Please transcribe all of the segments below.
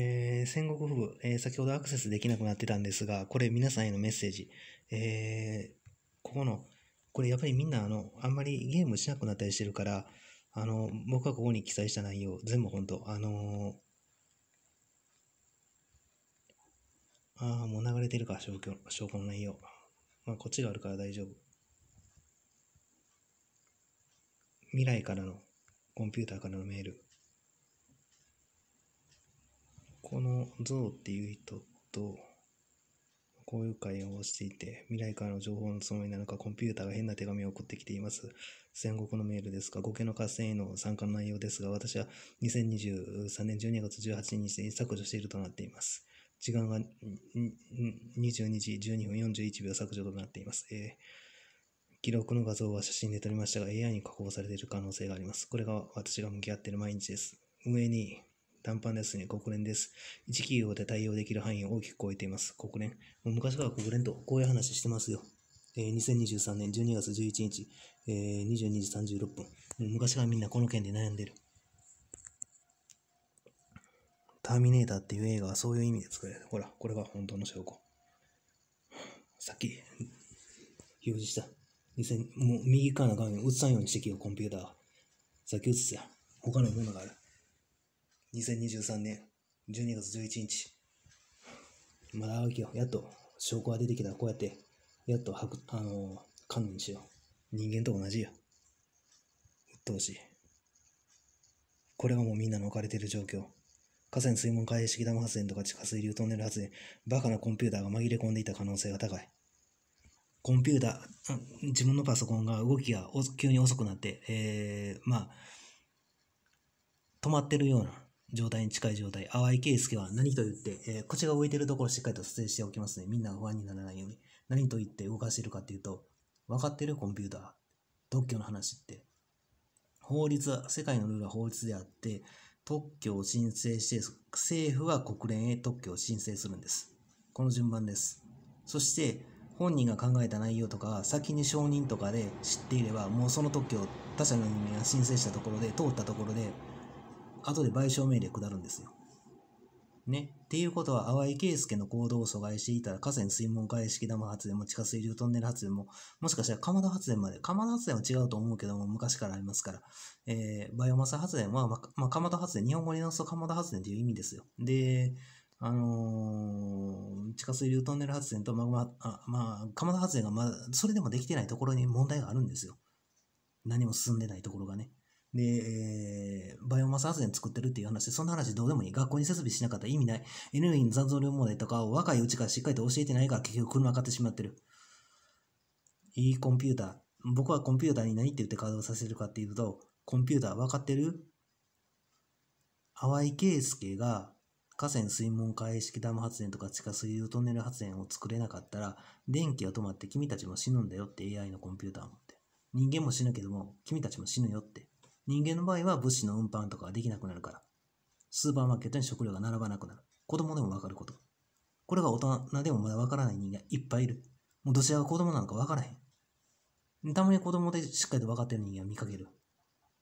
えー、戦国風部、えー、先ほどアクセスできなくなってたんですが、これ皆さんへのメッセージ、えー、ここの、これやっぱりみんなあの、あんまりゲームしなくなったりしてるから、あの、僕はここに記載した内容、全部本当、あのああ、もう流れてるか、証拠証拠の内容。まあ、こっちがあるから大丈夫。未来からの、コンピューターからのメール。このゾウっていう人と交友会をしていて、未来からの情報のつもりなのか、コンピューターが変な手紙を送ってきています。戦国のメールですが、5家の合戦への参加の内容ですが、私は2023年12月18日に削除しているとなっています。時間が22時12分41秒削除となっています。えー、記録の画像は写真で撮りましたが、AI に加工されている可能性があります。これが私が向き合っている毎日です。上に短パンですね。国連です。一企業で対応できる範囲を大きく超えています。国連。もう昔から国連とこういう話してますよ。えー、2023年12月11日、えー、22時36分。昔からみんなこの件で悩んでる。ターミネーターっていう映画はそういう意味で作られた。ほら、これが本当の証拠。さっき、表示した。2000もう右側の画面映さんようにしてきよ、コンピューターは。さっき映すや。他のものがある。2023年12月11日。まだ青木よ。やっと証拠が出てきたらこうやって、やっとはく、あのー、観念しよう。人間と同じや。鬱陶しい。これがもうみんなの置かれてる状況。河川水門開閉式ダム発電とか地下水流トンネル発電、バカなコンピューターが紛れ込んでいた可能性が高い。コンピューター、自分のパソコンが動きが急に遅くなって、えー、まあ、止まってるような状態に近い状態、淡井圭介は何と言って、えー、らが浮いてるところしっかりと撮影しておきますね。みんなが不安にならないように。何と言って動かしてるかっていうと、分かってるコンピューター。特許の話って。法律は、世界のルールは法律であって、特許を申請して、政府は国連へ特許を申請するんです。この順番です。そして、本人が考えた内容とか、先に承認とかで知っていれば、もうその特許を他社の人間が申請したところで、通ったところで、後で賠償命令下るんですよ。ね。っていうことは、淡井圭介の行動を阻害していたら、河川水門開式ダ発電も地下水流トンネル発電も、もしかしたらま田発電まで、ま田発電は違うと思うけども、昔からありますから、えー、バイオマス発電は、まあ、まど田発電、日本語に直すとま田発電という意味ですよ。で、あのー、地下水流トンネル発電とまグまあまあ、田発電がまそれでもできてないところに問題があるんですよ。何も進んでないところがね。で、えーバイオマス発電作ってるっていう話、そんな話どうでもいい。学校に設備しなかったら意味ない。エネルギーの残像量問題とかを若いうちからしっかりと教えてないから結局車買ってしまってる。いいコンピューター。僕はコンピューターに何って言って稼働させるかっていうと、コンピューター分かってる淡イ圭介が河川水門開式ダム発電とか地下水流トンネル発電を作れなかったら、電気が止まって君たちも死ぬんだよって AI のコンピューターもって。人間も死ぬけども、君たちも死ぬよって。人間の場合は物資の運搬とかができなくなるから、スーパーマーケットに食料が並ばなくなる。子供でもわかること。これが大人でもまだわからない人間いっぱいいる。もうどちらが子供なのかわからへん。たまに子供でしっかりと分かってる人間を見かける。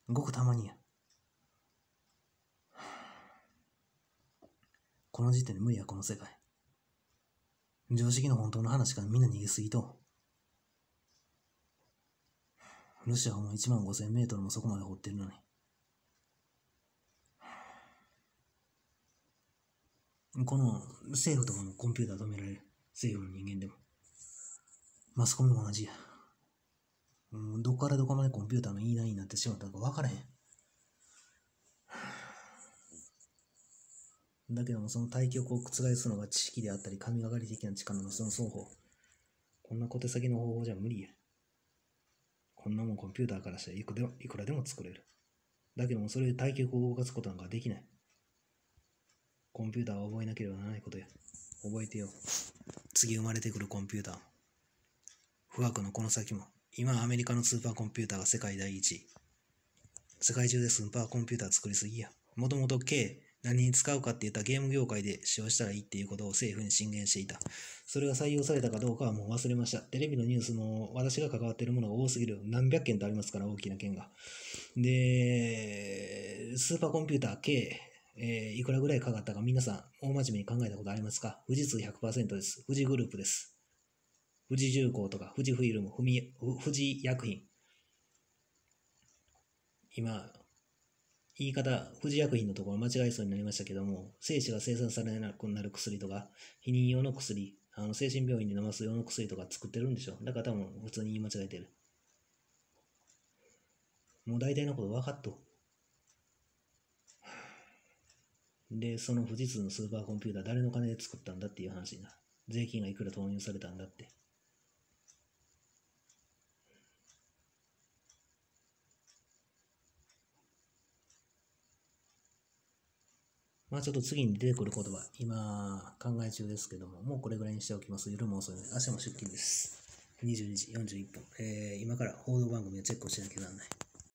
ごくたまにや。この時点で無理や、この世界。常識の本当の話からみんな逃げすぎと。ロシアはもう1万5000メートルもそこまで掘ってるのに。この政府とかもコンピューター止められる。西洋の人間でも。マスコミも同じや。うん、どこからどこまでコンピューターの言いなりになってしまったのか分からへん。だけどもその対局を覆すのが知識であったり神がかり的な力のその双方。こんな小手先の方法じゃ無理や。こんなもんコンピューターからしたらいくでいくらでも作れる。だけどもそれで体局を動かすことなんかできない。コンピューターは覚えなければならないことや。覚えてよ。次生まれてくるコンピューターも。不惑のこの先も。今アメリカのスーパーコンピューターが世界第一位。世界中でスーパーコンピューター作りすぎや。もともと K、何に使うかって言ったゲーム業界で使用したらいいっていうことを政府に進言していた。それが採用されたかどうかはもう忘れました。テレビのニュースも私が関わっているものが多すぎる。何百件とありますから、大きな件が。で、スーパーコンピューター計、えー、いくらぐらいかかったか皆さん、大真面目に考えたことありますか富士通100%です。富士グループです。富士重工とか、富士フィルム、富士薬品。今、言い方、富士薬品のところ間違えそうになりましたけども、精子が生産されなくなる薬とか、避妊用の薬、あの精神病院で飲ます用の薬とか作ってるんでしょ。だから多分普通に言い間違えてる。もう大体のこと分かっと。で、その富士通のスーパーコンピューター誰の金で作ったんだっていう話にな税金がいくら投入されたんだって。まあちょっと次に出てくる言葉、今考え中ですけども、もうこれぐらいにしておきます。夜も遅いので、明日も出勤です。22時41分。えー、今から報道番組をチェックをしなきゃならない。